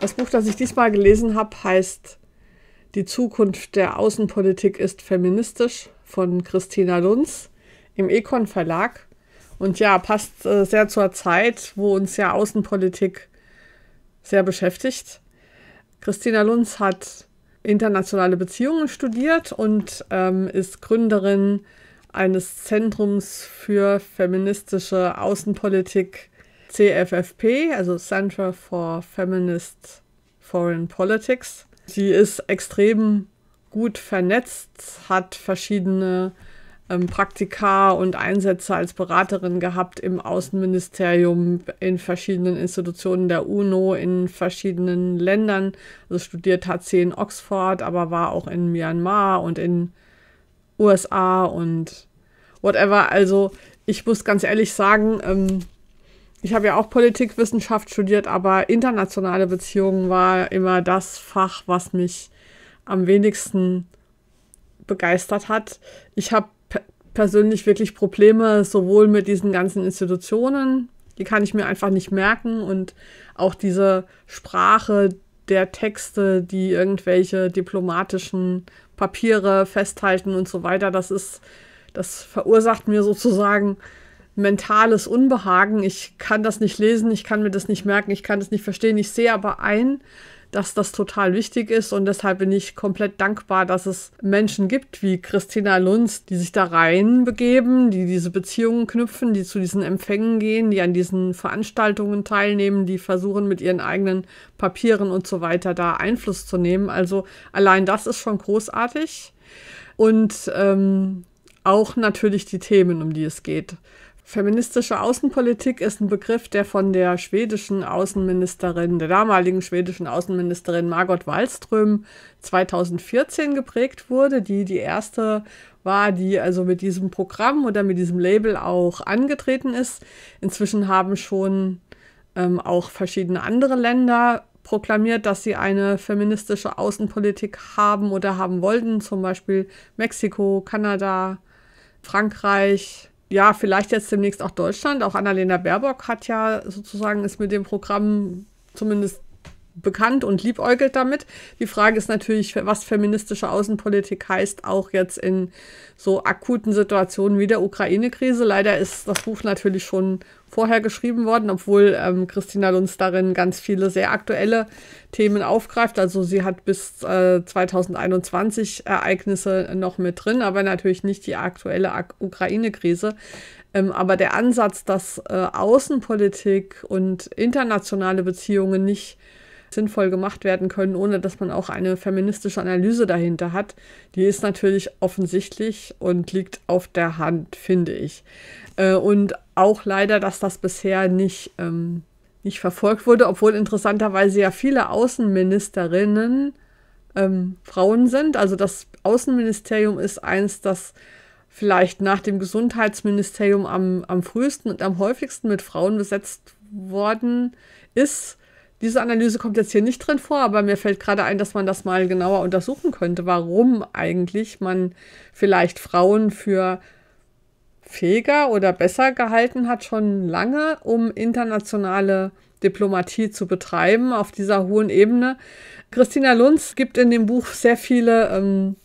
Das Buch, das ich diesmal gelesen habe, heißt Die Zukunft der Außenpolitik ist feministisch von Christina Lunz im Econ Verlag. Und ja, passt äh, sehr zur Zeit, wo uns ja Außenpolitik sehr beschäftigt. Christina Lunz hat internationale Beziehungen studiert und ähm, ist Gründerin eines Zentrums für feministische Außenpolitik CFFP, also Center for Feminist Foreign Politics. Sie ist extrem gut vernetzt, hat verschiedene ähm, Praktika und Einsätze als Beraterin gehabt im Außenministerium, in verschiedenen Institutionen der UNO, in verschiedenen Ländern. Also studiert hat sie in Oxford, aber war auch in Myanmar und in USA und whatever. Also ich muss ganz ehrlich sagen, ähm, ich habe ja auch Politikwissenschaft studiert, aber internationale Beziehungen war immer das Fach, was mich am wenigsten begeistert hat. Ich habe persönlich wirklich Probleme sowohl mit diesen ganzen Institutionen, die kann ich mir einfach nicht merken und auch diese Sprache der Texte, die irgendwelche diplomatischen Papiere festhalten und so weiter, das ist das verursacht mir sozusagen mentales Unbehagen. Ich kann das nicht lesen, ich kann mir das nicht merken, ich kann das nicht verstehen. Ich sehe aber ein, dass das total wichtig ist und deshalb bin ich komplett dankbar, dass es Menschen gibt wie Christina Lunz, die sich da reinbegeben, die diese Beziehungen knüpfen, die zu diesen Empfängen gehen, die an diesen Veranstaltungen teilnehmen, die versuchen mit ihren eigenen Papieren und so weiter da Einfluss zu nehmen. Also allein das ist schon großartig und ähm, auch natürlich die Themen, um die es geht. Feministische Außenpolitik ist ein Begriff, der von der schwedischen Außenministerin, der damaligen schwedischen Außenministerin Margot Wallström 2014 geprägt wurde, die die erste war, die also mit diesem Programm oder mit diesem Label auch angetreten ist. Inzwischen haben schon ähm, auch verschiedene andere Länder proklamiert, dass sie eine feministische Außenpolitik haben oder haben wollten, zum Beispiel Mexiko, Kanada, Frankreich, ja, vielleicht jetzt demnächst auch Deutschland. Auch Annalena Baerbock hat ja sozusagen ist mit dem Programm zumindest bekannt und liebäugelt damit. Die Frage ist natürlich, was feministische Außenpolitik heißt, auch jetzt in so akuten Situationen wie der Ukraine-Krise. Leider ist das Buch natürlich schon vorher geschrieben worden, obwohl ähm, Christina Lunz darin ganz viele sehr aktuelle Themen aufgreift. Also sie hat bis äh, 2021 Ereignisse noch mit drin, aber natürlich nicht die aktuelle Ak Ukraine-Krise. Ähm, aber der Ansatz, dass äh, Außenpolitik und internationale Beziehungen nicht sinnvoll gemacht werden können, ohne dass man auch eine feministische Analyse dahinter hat, die ist natürlich offensichtlich und liegt auf der Hand, finde ich. Äh, und auch leider, dass das bisher nicht, ähm, nicht verfolgt wurde, obwohl interessanterweise ja viele Außenministerinnen ähm, Frauen sind. Also das Außenministerium ist eins, das vielleicht nach dem Gesundheitsministerium am, am frühesten und am häufigsten mit Frauen besetzt worden ist. Diese Analyse kommt jetzt hier nicht drin vor, aber mir fällt gerade ein, dass man das mal genauer untersuchen könnte, warum eigentlich man vielleicht Frauen für fähiger oder besser gehalten hat, schon lange, um internationale Diplomatie zu betreiben auf dieser hohen Ebene. Christina Lunz gibt in dem Buch sehr viele ähm,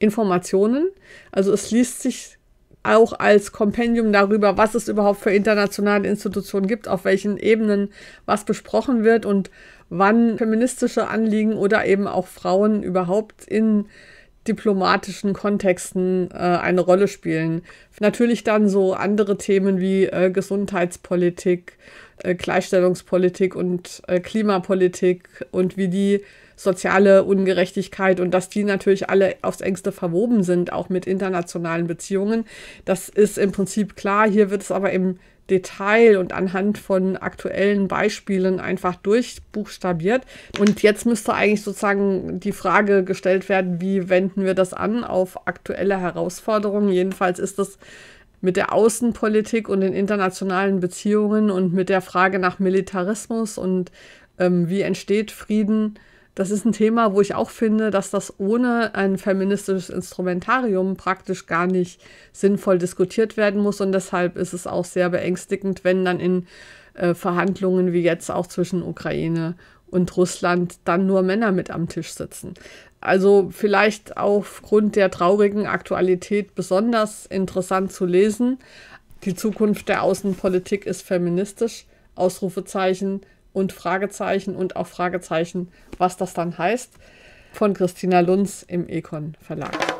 Informationen. Also es liest sich auch als Kompendium darüber, was es überhaupt für internationale Institutionen gibt, auf welchen Ebenen was besprochen wird und wann feministische Anliegen oder eben auch Frauen überhaupt in diplomatischen Kontexten äh, eine Rolle spielen. Natürlich dann so andere Themen wie äh, Gesundheitspolitik, äh, Gleichstellungspolitik und äh, Klimapolitik und wie die soziale Ungerechtigkeit und dass die natürlich alle aufs engste verwoben sind, auch mit internationalen Beziehungen. Das ist im Prinzip klar. Hier wird es aber im Detail und anhand von aktuellen Beispielen einfach durchbuchstabiert. Und jetzt müsste eigentlich sozusagen die Frage gestellt werden, wie wenden wir das an auf aktuelle Herausforderungen? Jedenfalls ist das mit der Außenpolitik und den internationalen Beziehungen und mit der Frage nach Militarismus und ähm, wie entsteht Frieden das ist ein Thema, wo ich auch finde, dass das ohne ein feministisches Instrumentarium praktisch gar nicht sinnvoll diskutiert werden muss. Und deshalb ist es auch sehr beängstigend, wenn dann in äh, Verhandlungen wie jetzt auch zwischen Ukraine und Russland dann nur Männer mit am Tisch sitzen. Also vielleicht aufgrund der traurigen Aktualität besonders interessant zu lesen. Die Zukunft der Außenpolitik ist feministisch. Ausrufezeichen und Fragezeichen und auch Fragezeichen, was das dann heißt, von Christina Lunz im Econ Verlag.